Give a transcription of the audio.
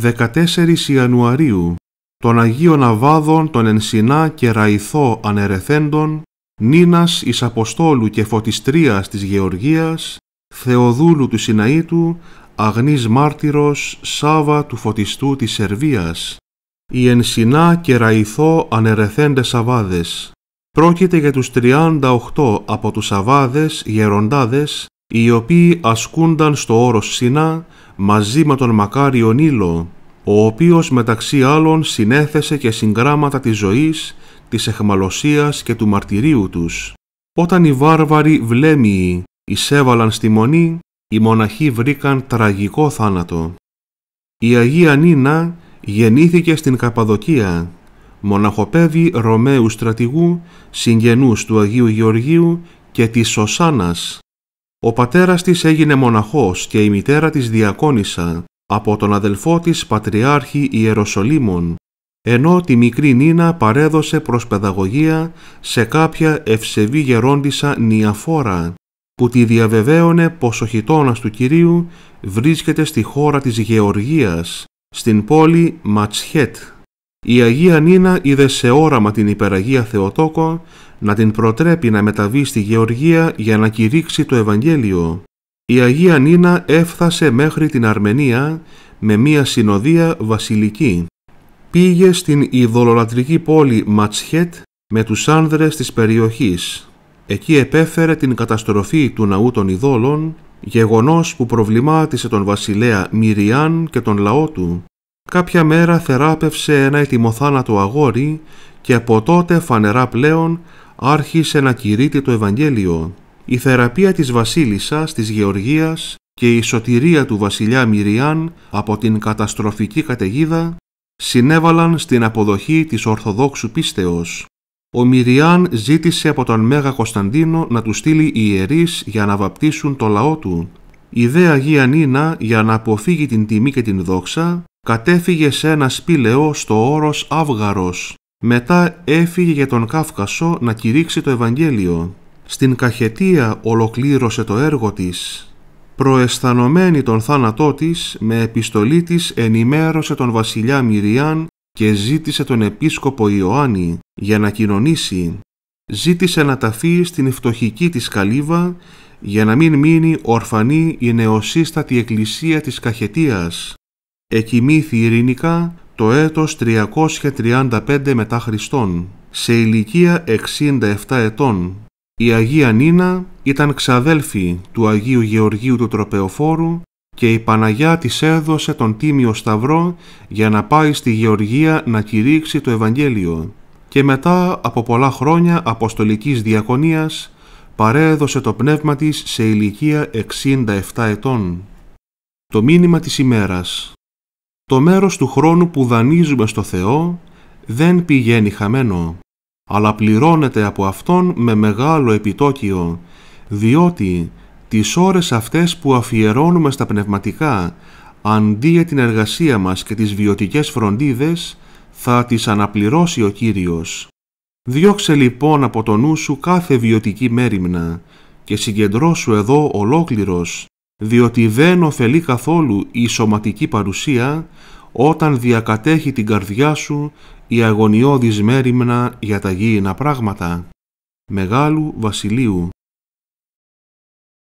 14 Ιανουαρίου των Αγίων Αβάδων των Ενσινά και Ραϊθό Ανερεθέντων, Νίνας εις Αποστόλου και Φωτιστρίας της Γεωργίας, Θεοδούλου του Σιναήτου, Αγνής Μάρτυρος, Σάβα του Φωτιστού της Σερβίας, οι Ενσινά και Ραϊθό Ανερεθέντες Σαβάδες. Πρόκειται για τους 38 από τους Σαβάδες γεροντάδες οι οποίοι ασκούνταν στο όρος Σινά μαζί με τον Μακάριο Νίλο, ο οποίος μεταξύ άλλων συνέθεσε και συγγράμματα της ζωής, της εχμαλωσίας και του μαρτυρίου τους. Όταν οι βάρβαροι βλέμιοι εισέβαλαν στη μονή, οι μοναχοί βρήκαν τραγικό θάνατο. Η Αγία Νίνα γεννήθηκε στην Καπαδοκία, μοναχοπέδι Ρωμαίου στρατηγού, συγγενούς του Αγίου Γεωργίου και της Σωσάνας, ο πατέρας της έγινε μοναχός και η μητέρα της διακόνησα από τον αδελφό της Πατριάρχη Ιεροσολύμων, ενώ τη μικρή Νίνα παρέδωσε προς παιδαγωγία σε κάποια ευσεβή γερόντισα νιαφόρα, που τη διαβεβαίωνε πως ο χιτώνας του Κυρίου βρίσκεται στη χώρα της Γεωργίας, στην πόλη Ματσχέτ η Αγία Νίνα είδε σε όραμα την υπεραγία Θεοτόκο να την προτρέπει να μεταβεί στη Γεωργία για να κηρύξει το Ευαγγέλιο. Η Αγία Νίνα έφτασε μέχρι την Αρμενία με μία συνοδεία βασιλική. Πήγε στην ειδωλολατρική πόλη Ματσχέτ με τους άνδρες της περιοχής. Εκεί επέφερε την καταστροφή του ναού των ιδόλων, γεγονός που προβλημάτισε τον βασιλέα Μυριάν και τον λαό του κάποια μέρα θεράπευσε ένα ετοιμοθάνατο αγόρι και από τότε φανερά πλέον άρχισε να κηρύττει το Ευαγγέλιο. Η θεραπεία της βασίλισσας της Γεωργίας και η σωτηρία του βασιλιά Μυριάν από την καταστροφική καταιγίδα συνέβαλαν στην αποδοχή της Ορθοδόξου πίστεως. Ο Μυριάν ζήτησε από τον Μέγα Κωνσταντίνο να του στείλει ιερείς για να βαπτίσουν το λαό του. Η δε Αγία Νίνα για να αποφύγει την τιμή και την δόξα κατέφυγε σε ένα σπήλαιο στο όρος Αύγαρος. Μετά έφυγε για τον Κάφκασο να κηρύξει το Ευαγγέλιο. Στην Καχετία ολοκλήρωσε το έργο της. Προαισθανωμένη τον θάνατό της, με επιστολή της ενημέρωσε τον βασιλιά Μυριάν και ζήτησε τον επίσκοπο Ιωάννη για να κοινωνήσει. Ζήτησε να ταφεί στην φτωχική της καλύβα για να μην μείνει ορφανή η νεοσύστατη εκκλησία της Καχετίας εκοιμήθη ειρηνικά το έτος 335 μετά Χριστόν, σε ηλικία 67 ετών. Η Αγία Νίνα ήταν ξαδέλφη του Αγίου Γεωργίου του Τροπεοφόρου και η Παναγιά της έδωσε τον Τίμιο Σταυρό για να πάει στη Γεωργία να κηρύξει το Ευαγγέλιο και μετά από πολλά χρόνια αποστολικής διακονίας παρέδωσε το πνεύμα της σε ηλικία 67 ετών. Το μήνυμα της ημέρας το μέρος του χρόνου που δανείζουμε στο Θεό δεν πηγαίνει χαμένο, αλλά πληρώνεται από Αυτόν με μεγάλο επιτόκιο, διότι τις ώρες αυτές που αφιερώνουμε στα πνευματικά, αντί για την εργασία μας και τις βιωτικές φροντίδες, θα τις αναπληρώσει ο Κύριος. Διώξε λοιπόν από το νου σου κάθε βιωτική μέρημνα και συγκεντρώσου εδώ ολόκληρος διότι δεν ωφελεί καθόλου η σωματική παρουσία όταν διακατέχει την καρδιά σου η αγωνιώδης μέρημνα για τα γήινα πράγματα. Μεγάλου Βασιλείου